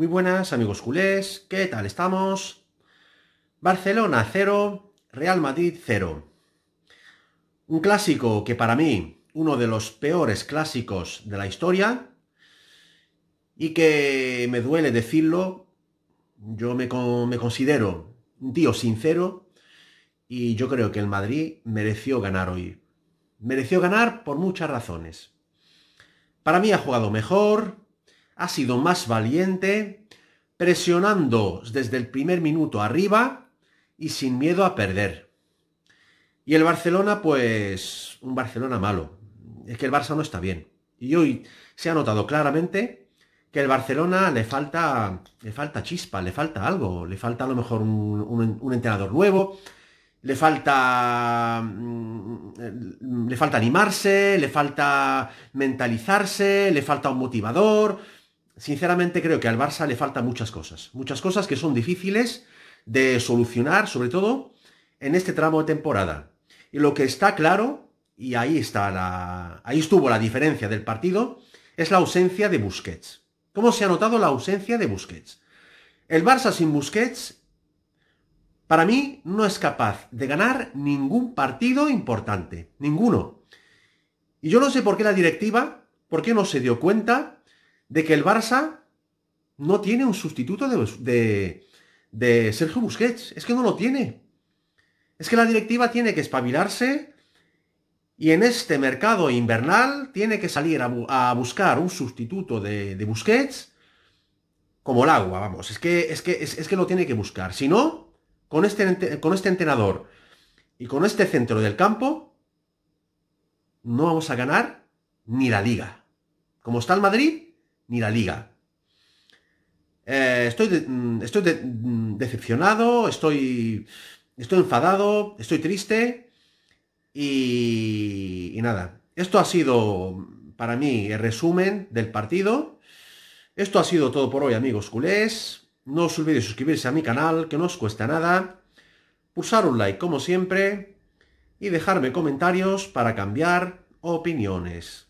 Muy buenas amigos culés, ¿qué tal estamos? Barcelona 0, Real Madrid 0. Un clásico que para mí, uno de los peores clásicos de la historia, y que me duele decirlo, yo me, me considero un tío sincero, y yo creo que el Madrid mereció ganar hoy. Mereció ganar por muchas razones. Para mí ha jugado mejor, ha sido más valiente, presionando desde el primer minuto arriba y sin miedo a perder. Y el Barcelona, pues un Barcelona malo. Es que el Barça no está bien. Y hoy se ha notado claramente que el Barcelona le falta, le falta chispa, le falta algo, le falta a lo mejor un, entrenador nuevo, le falta, mm, le falta animarse, le falta mentalizarse, le falta un motivador sinceramente creo que al Barça le faltan muchas cosas. Muchas cosas que son difíciles de solucionar, sobre todo en este tramo de temporada. Y lo que está claro, y ahí está la. ahí estuvo la diferencia del partido, es la ausencia de Busquets. ¿Cómo se ha notado la ausencia de Busquets? El Barça sin Busquets, para mí, no es capaz de ganar ningún partido importante. Ninguno. Y yo no sé por qué la directiva, por qué no se dio cuenta de que el Barça no tiene un sustituto de, Sergio Busquets. Es que no lo tiene. Es que la directiva tiene que espabilarse y en este mercado invernal tiene que salir a, buscar un sustituto de, Busquets como el agua, vamos. Es que, es, que, es, que lo tiene que buscar. Si no, con este, con este entrenador y con este centro del campo, no vamos a ganar ni la liga. Como está el Madrid, ni la liga. Eh, estoy, mm, estoy mm, decepcionado, estoy, estoy enfadado, estoy triste y, nada. Esto ha sido para mí el resumen del partido. Esto ha sido todo por hoy amigos culés. No os olvidéis suscribirse a mi canal, que no os cuesta nada. Pulsar un like como siempre y dejarme comentarios para cambiar opiniones.